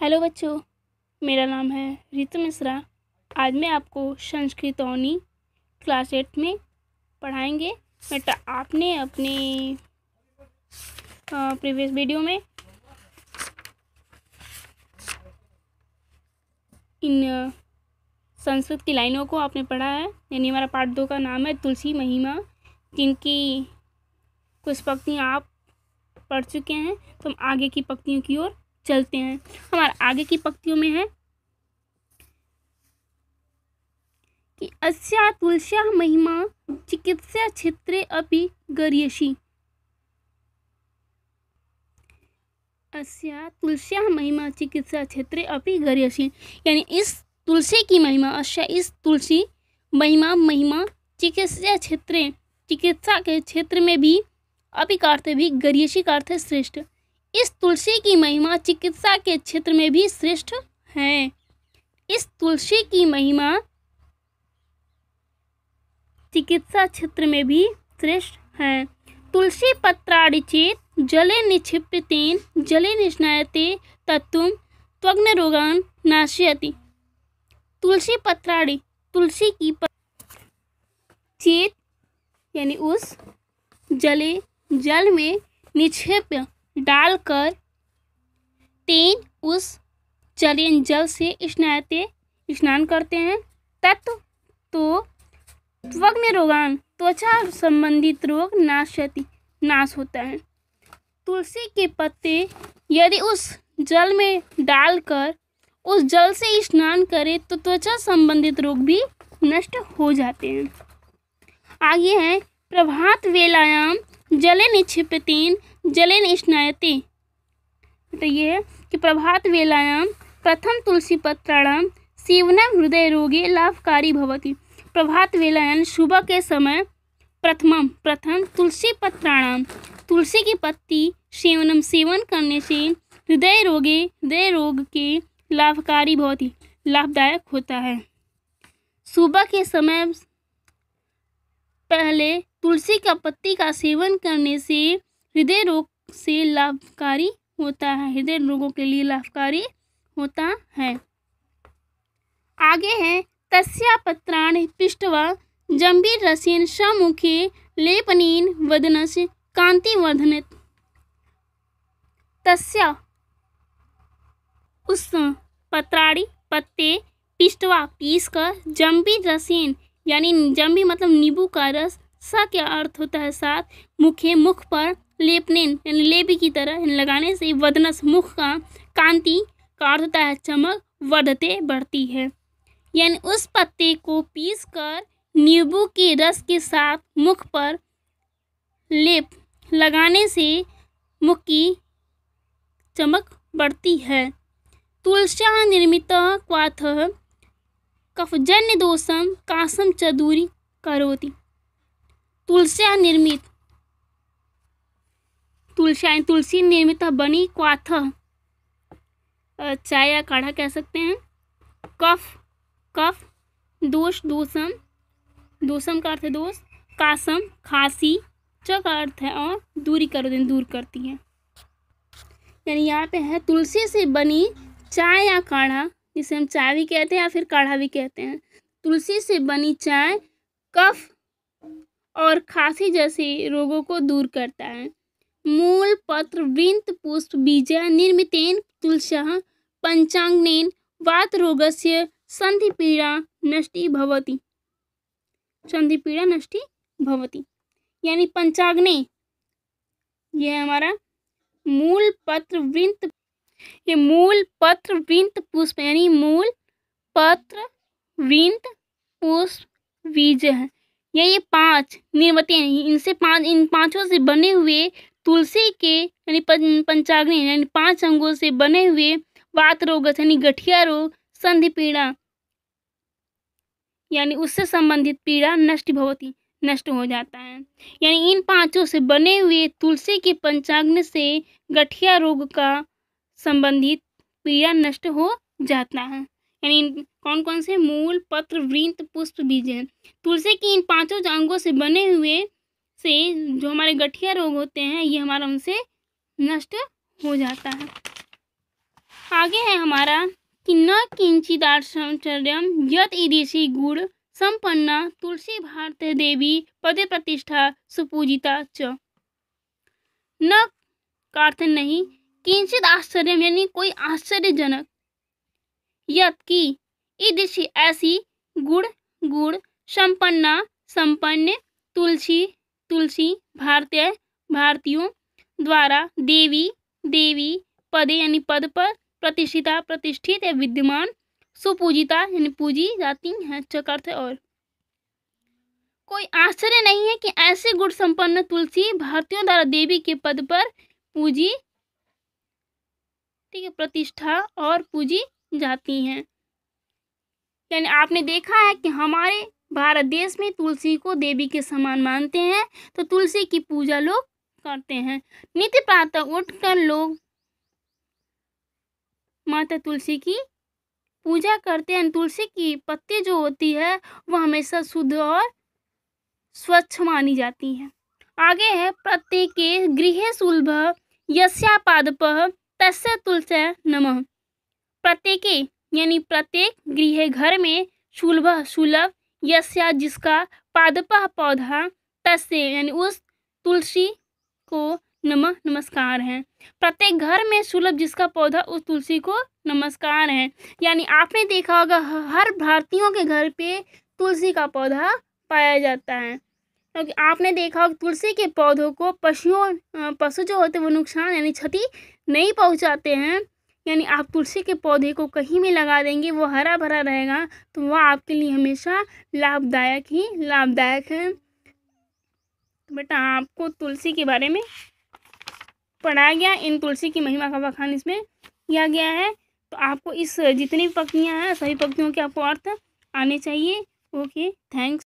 hello बच्चों मेरा नाम है रितु मिश्रा आज मैं आपको संस्कृत ओनी क्लास एट में पढ़ाएंगे बेटा आपने अपने प्रीवियस वीडियो में इन संस्कृत की लाइनों को आपने पढ़ा है यानी हमारा पार्ट दो का नाम है तुलसी महिमा जिनकी कुछ पक्तियाँ आप पढ़ चुके हैं तो हम आगे की पक्तियों की ओर चलते हैं हमारा आगे की पक्तियों में है कि अस्या तुलस्या महिमा चिकित्सा क्षेत्र अपि गर्यशी अस्या तुलस्या महिमा चिकित्सा क्षेत्र अपि गर्यसी यानी इस तुलसी की महिमा अस्या इस तुलसी महिमा महिमा चिकित्सा क्षेत्र चिकित्सा के क्षेत्र में भी अपिकार्थ भी भी का कार्य श्रेष्ठ इस तुलसी की महिमा चिकित्सा के क्षेत्र में भी श्रेष्ठ है इस तुलसी की महिमा चिकित्सा क्षेत्र में भी श्रेष्ठ है तुलसी पत्राड़िचेत जले निक्षिप्तेन जले निष्णायते तत्व त्वग्न रोगान नाशयति तुलसी पत्राड़ी तुलसी की चेत यानी उस जले जल में निक्षिप्त डालकर तीन उस चलिन जल से स्नाते स्नान करते हैं तत्व तो वग्न रोगान त्वचा संबंधित रोग नाश नाश होता है तुलसी के पत्ते यदि उस जल में डालकर उस जल से स्नान करें तो त्वचा संबंधित रोग भी नष्ट हो जाते हैं आगे है प्रभात वेलायाम जले निक्षिपतीन जले निष्णायते तो ये कि प्रभात वेलायाम प्रथम तुलसी पत्राणाम सीवनम हृदय रोगे लाभकारी भवती प्रभात वेलायाम सुबह के समय प्रथमम प्रथम तुलसी पत्राणाम तुलसी की पत्ती सेवनम सेवन करने से हृदय रोगे हृदय रोग के लाभकारी बहुत ही लाभदायक होता है सुबह के समय पहले तुलसी का पत्ती का सेवन करने से हृदय रोग से लाभकारी होता है हृदय रोगों के लिए लाभकारी होता है आगे है तस्या पत्राण पिष्टवा जम्बीर रसीन शमुखे लेपनीन वदनस कांतिवर्धन तस्या उस पत्राड़ी पत्ते पिष्टवा पीस कर जम्बी रसीन यानी जम्बी मतलब नींबू का रस सा क्या अर्थ होता है सात मुखे मुख पर लेपने यानी लेपी की तरह लगाने से वदनस मुख का कांति का अर्थ होता है चमक वर्धते बढ़ती है यानी उस पत्ते को पीस कर नींबू के रस के साथ मुख पर लेप लगाने से मुख की चमक बढ़ती है तुलसा निर्मित क्वाथ कफजन्य दोषम कासम चदूरी करोती तुलसी निर्मित तुलसी तुलसी निर्मित बनी क्वाथ चाय या काढ़ा कह सकते हैं कफ कफ दोष दूसम दूसम का अर्थ है दोष कासम खांसी च का अर्थ है और दूरी करो दिन दूर करती है यानी यहाँ पे है तुलसी से बनी चाय या काढ़ा जिसे हम चाय भी कहते हैं या फिर काढ़ा भी कहते हैं तुलसी से बनी चाय कफ और खांसी जैसे रोगों को दूर करता है मूल पत्र वृंत पुष्प बीजा निर्मितेन तुलसः पंचांगनेन वात रोगस्य संधिपीड़ा नष्टि संधि संधिपीड़ा नष्टि भवती यानी पंचाग्नि यह हमारा मूल पत्र वृंत ये मूल पत्र वृंत पुष्प यानी मूल पत्र वृंत पुष्प बीज है यही ये पांच हैं इनसे पांच इन पांचों से बने हुए तुलसी के यानी पंचाग्नि यानी पांच अंगों से बने हुए वात रोग यानी गठिया रोग संधि पीड़ा यानी उससे संबंधित पीड़ा नष्ट भवती नष्ट हो जाता है यानी इन पांचों से बने हुए तुलसी के पंचाग्नि से गठिया रोग का संबंधित पीड़ा नष्ट हो जाता है यानी कौन कौन से मूल पत्र वृंत पुष्प बीज हैं तुलसी की इन पांचों अंगों से बने हुए से जो हमारे गठिया रोग होते हैं ये हमारा उनसे नष्ट हो जाता है आगे है हमारा कि न किंचिदाश्चर्यम यत ईदेशी गुड़ संपन्ना तुलसी भारत देवी पद प्रतिष्ठा सुपूजिता च न का अर्थ नहीं किंचित आश्चर्य यानी कोई आश्चर्यजनक यत्की ईदृश ऐसी गुण गुण संपन्ना संपन्न तुलसी तुलसी भारतीय भारतीयों द्वारा देवी देवी पदे यानी पद पर प्रतिष्ठिता प्रतिष्ठित या विद्यमान सुपूजिता यानी पूजी जाती है चकर्थ और कोई आश्चर्य नहीं है कि ऐसे गुण संपन्न तुलसी भारतीयों द्वारा देवी के पद पर पूजी ठीक है प्रतिष्ठा और पूजी जाती हैं यानी आपने देखा है कि हमारे भारत देश में तुलसी को देवी के समान मानते हैं तो तुलसी की पूजा लोग करते हैं नित्य प्रातः उठकर लोग माता तुलसी की पूजा करते हैं तुलसी की पत्ती जो होती है वह हमेशा शुद्ध और स्वच्छ मानी जाती है आगे है प्रत्येक गृह सुलभ यस्या पादप तस्य तुलस नमः प्रत्येके यानी प्रत्येक गृह घर में सुलभ सुलभ यश जिसका पादपा पौधा तस्य यानी उस तुलसी को नमः नमस्कार है प्रत्येक घर में सुलभ जिसका पौधा उस तुलसी को नमस्कार है यानी आपने देखा होगा हर भारतीयों के घर पे तुलसी का पौधा पाया जाता है क्योंकि तो आपने देखा होगा तुलसी के पौधों को पशुओं पशु जो होते हैं वो नुकसान यानी क्षति नहीं पहुंचाते हैं यानी आप तुलसी के पौधे को कहीं भी लगा देंगे वो हरा भरा रहेगा तो वह आपके लिए हमेशा लाभदायक ही लाभदायक है तो बेटा आपको तुलसी के बारे में पढ़ाया गया इन तुलसी की महिमा का बखान इसमें किया गया है तो आपको इस जितनी भी हैं सभी पक्तियों के आपको अर्थ आने चाहिए ओके थैंक्स